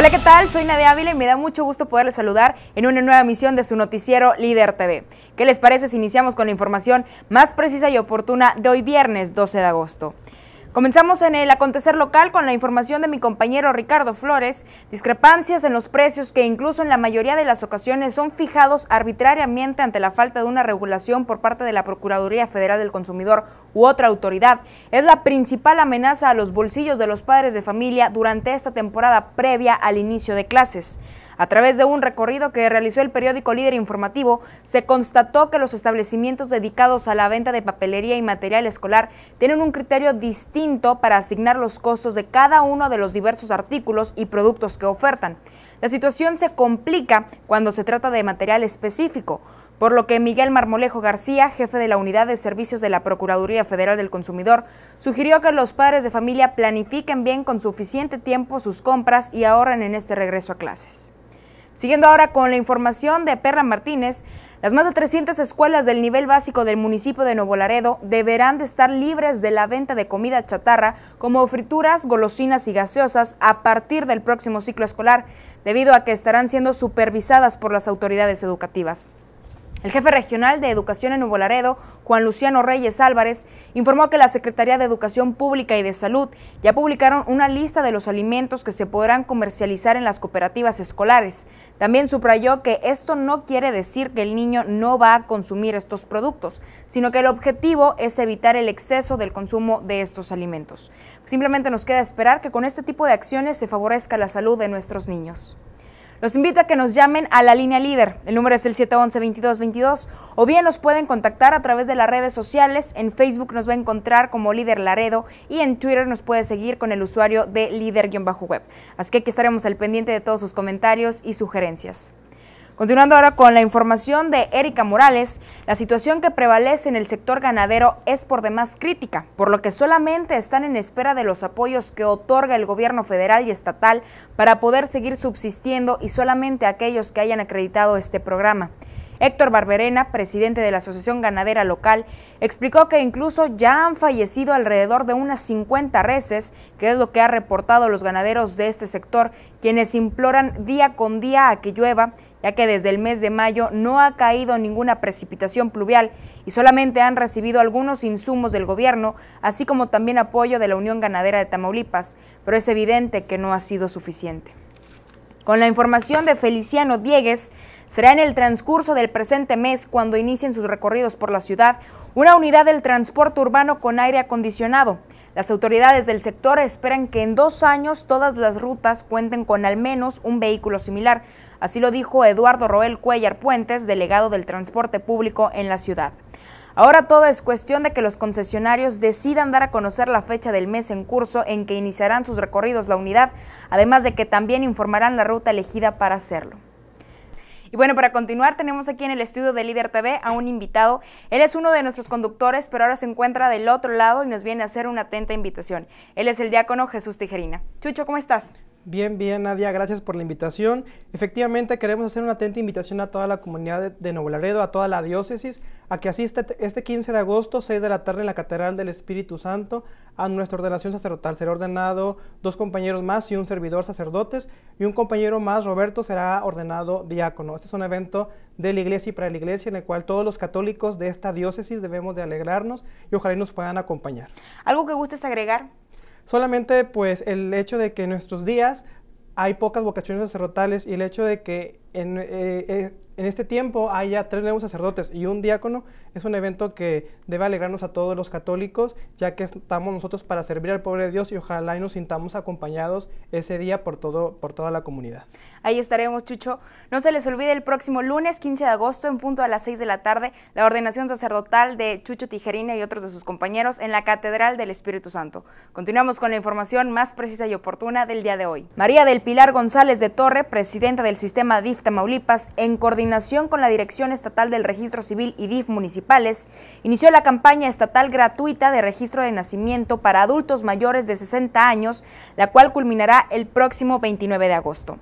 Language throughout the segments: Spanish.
Hola, ¿qué tal? Soy Nadia Ávila y me da mucho gusto poderles saludar en una nueva emisión de su noticiero Líder TV. ¿Qué les parece si iniciamos con la información más precisa y oportuna de hoy viernes 12 de agosto? Comenzamos en el acontecer local con la información de mi compañero Ricardo Flores, discrepancias en los precios que incluso en la mayoría de las ocasiones son fijados arbitrariamente ante la falta de una regulación por parte de la Procuraduría Federal del Consumidor u otra autoridad. Es la principal amenaza a los bolsillos de los padres de familia durante esta temporada previa al inicio de clases. A través de un recorrido que realizó el periódico Líder Informativo, se constató que los establecimientos dedicados a la venta de papelería y material escolar tienen un criterio distinto para asignar los costos de cada uno de los diversos artículos y productos que ofertan. La situación se complica cuando se trata de material específico, por lo que Miguel Marmolejo García, jefe de la Unidad de Servicios de la Procuraduría Federal del Consumidor, sugirió que los padres de familia planifiquen bien con suficiente tiempo sus compras y ahorren en este regreso a clases. Siguiendo ahora con la información de Perla Martínez, las más de 300 escuelas del nivel básico del municipio de Nuevo Laredo deberán de estar libres de la venta de comida chatarra como frituras, golosinas y gaseosas a partir del próximo ciclo escolar, debido a que estarán siendo supervisadas por las autoridades educativas. El jefe regional de Educación en Nuevo Laredo, Juan Luciano Reyes Álvarez, informó que la Secretaría de Educación Pública y de Salud ya publicaron una lista de los alimentos que se podrán comercializar en las cooperativas escolares. También subrayó que esto no quiere decir que el niño no va a consumir estos productos, sino que el objetivo es evitar el exceso del consumo de estos alimentos. Simplemente nos queda esperar que con este tipo de acciones se favorezca la salud de nuestros niños. Los invito a que nos llamen a la línea líder. El número es el 711-2222 o bien nos pueden contactar a través de las redes sociales. En Facebook nos va a encontrar como líder Laredo y en Twitter nos puede seguir con el usuario de líder-web. Así que aquí estaremos al pendiente de todos sus comentarios y sugerencias. Continuando ahora con la información de Erika Morales, la situación que prevalece en el sector ganadero es por demás crítica, por lo que solamente están en espera de los apoyos que otorga el gobierno federal y estatal para poder seguir subsistiendo y solamente aquellos que hayan acreditado este programa. Héctor Barberena, presidente de la Asociación Ganadera Local, explicó que incluso ya han fallecido alrededor de unas 50 reses, que es lo que ha reportado los ganaderos de este sector, quienes imploran día con día a que llueva, ya que desde el mes de mayo no ha caído ninguna precipitación pluvial y solamente han recibido algunos insumos del gobierno, así como también apoyo de la Unión Ganadera de Tamaulipas, pero es evidente que no ha sido suficiente. Con la información de Feliciano Diegues, será en el transcurso del presente mes cuando inicien sus recorridos por la ciudad una unidad del transporte urbano con aire acondicionado. Las autoridades del sector esperan que en dos años todas las rutas cuenten con al menos un vehículo similar. Así lo dijo Eduardo Roel Cuellar Puentes, delegado del transporte público en la ciudad. Ahora todo es cuestión de que los concesionarios decidan dar a conocer la fecha del mes en curso en que iniciarán sus recorridos la unidad, además de que también informarán la ruta elegida para hacerlo. Y bueno, para continuar, tenemos aquí en el estudio de Líder TV a un invitado. Él es uno de nuestros conductores, pero ahora se encuentra del otro lado y nos viene a hacer una atenta invitación. Él es el diácono Jesús Tijerina. Chucho, ¿cómo estás? Bien, bien, Nadia, gracias por la invitación. Efectivamente, queremos hacer una atenta invitación a toda la comunidad de, novolaredo Laredo, a toda la diócesis, a que asista este 15 este de agosto, 6 de la tarde, en la Catedral del Espíritu Santo, a nuestra ordenación sacerdotal. Será ordenado dos compañeros más y un servidor sacerdotes, y un compañero más, Roberto, será ordenado diácono. Este es un evento de la iglesia y para la iglesia, en el cual todos los católicos de esta diócesis debemos de alegrarnos y ojalá nos puedan acompañar. ¿Algo que gustes agregar? Solamente pues el hecho de que en nuestros días hay pocas vocaciones sacerdotales y el hecho de que en, eh, eh, en, este tiempo haya tres nuevos sacerdotes y un diácono, es un evento que debe alegrarnos a todos los católicos, ya que estamos nosotros para servir al pobre Dios y ojalá y nos sintamos acompañados ese día por, todo, por toda la comunidad. Ahí estaremos, Chucho. No se les olvide el próximo lunes 15 de agosto, en punto a las 6 de la tarde, la ordenación sacerdotal de Chucho Tijerina y otros de sus compañeros en la Catedral del Espíritu Santo. Continuamos con la información más precisa y oportuna del día de hoy. María del Pilar González de Torre, presidenta del sistema DIF Tamaulipas, en coordinación con la Dirección Estatal del Registro Civil y DIF Municipales, inició la campaña estatal gratuita de registro de nacimiento para adultos mayores de 60 años, la cual culminará el próximo 29 de agosto.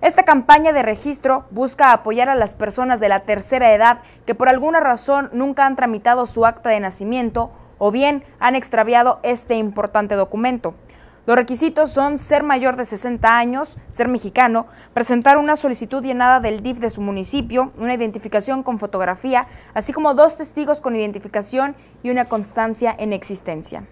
Esta campaña de registro busca apoyar a las personas de la tercera edad que por alguna razón nunca han tramitado su acta de nacimiento o bien han extraviado este importante documento. Los requisitos son ser mayor de 60 años, ser mexicano, presentar una solicitud llenada del DIF de su municipio, una identificación con fotografía, así como dos testigos con identificación y una constancia en existencia.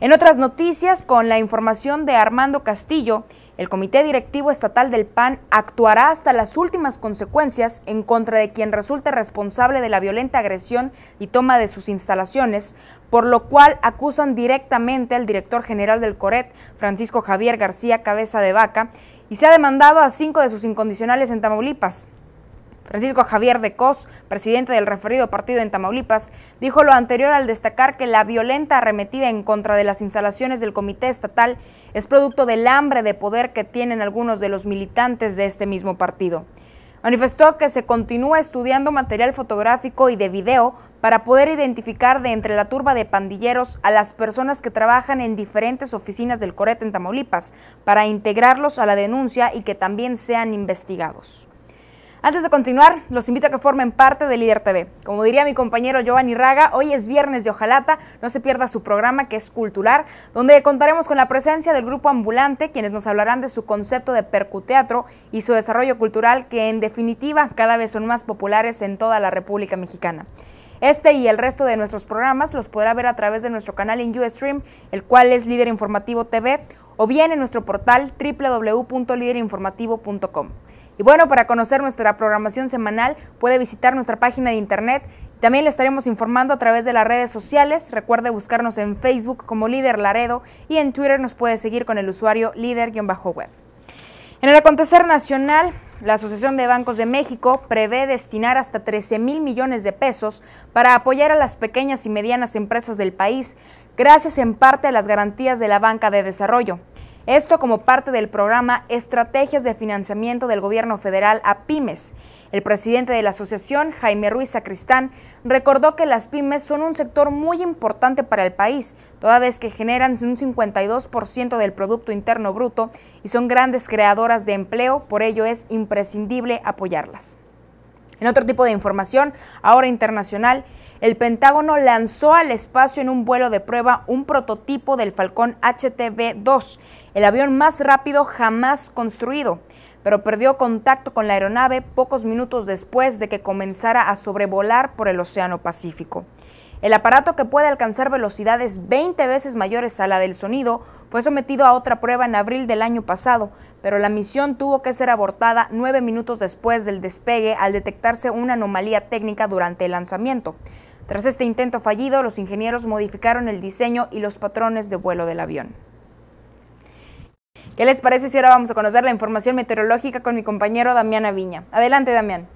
En otras noticias, con la información de Armando Castillo, el Comité Directivo Estatal del PAN actuará hasta las últimas consecuencias en contra de quien resulte responsable de la violenta agresión y toma de sus instalaciones, por lo cual acusan directamente al director general del Coret, Francisco Javier García Cabeza de Vaca, y se ha demandado a cinco de sus incondicionales en Tamaulipas. Francisco Javier de Cos, presidente del referido partido en Tamaulipas, dijo lo anterior al destacar que la violenta arremetida en contra de las instalaciones del Comité Estatal es producto del hambre de poder que tienen algunos de los militantes de este mismo partido. Manifestó que se continúa estudiando material fotográfico y de video para poder identificar de entre la turba de pandilleros a las personas que trabajan en diferentes oficinas del Corete en Tamaulipas, para integrarlos a la denuncia y que también sean investigados. Antes de continuar, los invito a que formen parte de Líder TV. Como diría mi compañero Giovanni Raga, hoy es viernes de Ojalata, no se pierda su programa que es cultural, donde contaremos con la presencia del grupo ambulante, quienes nos hablarán de su concepto de percuteatro y su desarrollo cultural, que en definitiva cada vez son más populares en toda la República Mexicana. Este y el resto de nuestros programas los podrá ver a través de nuestro canal en Ustream, el cual es Líder Informativo TV, o bien en nuestro portal www.liderinformativo.com. Y bueno, para conocer nuestra programación semanal, puede visitar nuestra página de internet. También le estaremos informando a través de las redes sociales. Recuerde buscarnos en Facebook como Líder Laredo y en Twitter nos puede seguir con el usuario líder-web. En el acontecer nacional, la Asociación de Bancos de México prevé destinar hasta 13 mil millones de pesos para apoyar a las pequeñas y medianas empresas del país, gracias en parte a las garantías de la banca de desarrollo. Esto como parte del programa Estrategias de Financiamiento del Gobierno Federal a Pymes. El presidente de la asociación, Jaime Ruiz Sacristán, recordó que las pymes son un sector muy importante para el país, toda vez que generan un 52% del Producto Interno Bruto y son grandes creadoras de empleo, por ello es imprescindible apoyarlas. En otro tipo de información, ahora internacional, el Pentágono lanzó al espacio en un vuelo de prueba un prototipo del Falcón htv 2 el avión más rápido jamás construido pero perdió contacto con la aeronave pocos minutos después de que comenzara a sobrevolar por el Océano Pacífico. El aparato que puede alcanzar velocidades 20 veces mayores a la del sonido fue sometido a otra prueba en abril del año pasado, pero la misión tuvo que ser abortada nueve minutos después del despegue al detectarse una anomalía técnica durante el lanzamiento. Tras este intento fallido, los ingenieros modificaron el diseño y los patrones de vuelo del avión. ¿Qué les parece si ahora vamos a conocer la información meteorológica con mi compañero Damián Aviña? Adelante, Damián.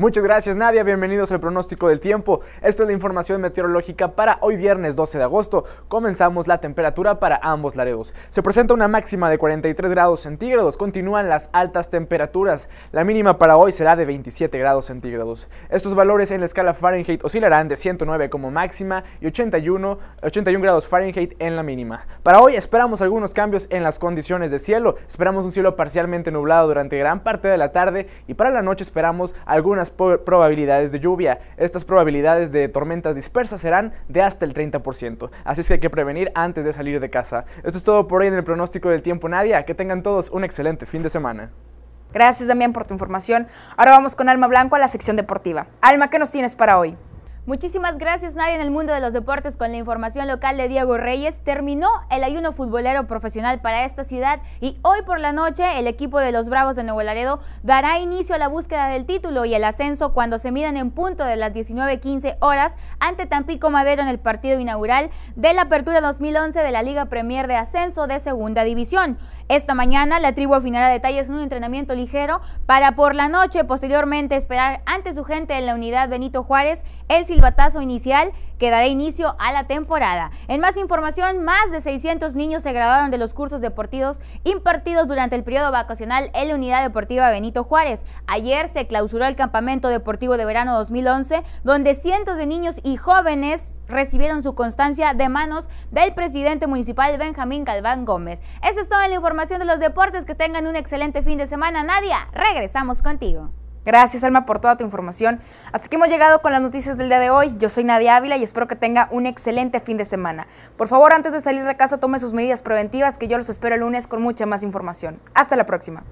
Muchas gracias Nadia, bienvenidos al pronóstico del tiempo. Esta es la información meteorológica para hoy viernes 12 de agosto. Comenzamos la temperatura para ambos laredos. Se presenta una máxima de 43 grados centígrados, continúan las altas temperaturas. La mínima para hoy será de 27 grados centígrados. Estos valores en la escala Fahrenheit oscilarán de 109 como máxima y 81, 81 grados Fahrenheit en la mínima. Para hoy esperamos algunos cambios en las condiciones de cielo. Esperamos un cielo parcialmente nublado durante gran parte de la tarde y para la noche esperamos algunas probabilidades de lluvia. Estas probabilidades de tormentas dispersas serán de hasta el 30%, así es que hay que prevenir antes de salir de casa. Esto es todo por hoy en el pronóstico del tiempo, Nadia. Que tengan todos un excelente fin de semana. Gracias, Damián, por tu información. Ahora vamos con Alma Blanco a la sección deportiva. Alma, ¿qué nos tienes para hoy? Muchísimas gracias, Nadie en el mundo de los deportes con la información local de Diego Reyes. Terminó el ayuno futbolero profesional para esta ciudad y hoy por la noche el equipo de los Bravos de Nuevo Laredo dará inicio a la búsqueda del título y el ascenso cuando se midan en punto de las 19:15 horas ante Tampico Madero en el partido inaugural de la apertura 2011 de la Liga Premier de Ascenso de Segunda División. Esta mañana la tribu afinará detalles en un entrenamiento ligero para por la noche posteriormente esperar ante su gente en la unidad Benito Juárez el batazo inicial que dará inicio a la temporada. En más información, más de 600 niños se graduaron de los cursos deportivos impartidos durante el periodo vacacional en la Unidad Deportiva Benito Juárez. Ayer se clausuró el Campamento Deportivo de Verano 2011, donde cientos de niños y jóvenes recibieron su constancia de manos del presidente municipal Benjamín Galván Gómez. Esa es toda la información de los deportes. Que tengan un excelente fin de semana. Nadia, regresamos contigo. Gracias Alma por toda tu información. Hasta aquí hemos llegado con las noticias del día de hoy. Yo soy Nadia Ávila y espero que tenga un excelente fin de semana. Por favor, antes de salir de casa, tome sus medidas preventivas que yo los espero el lunes con mucha más información. Hasta la próxima.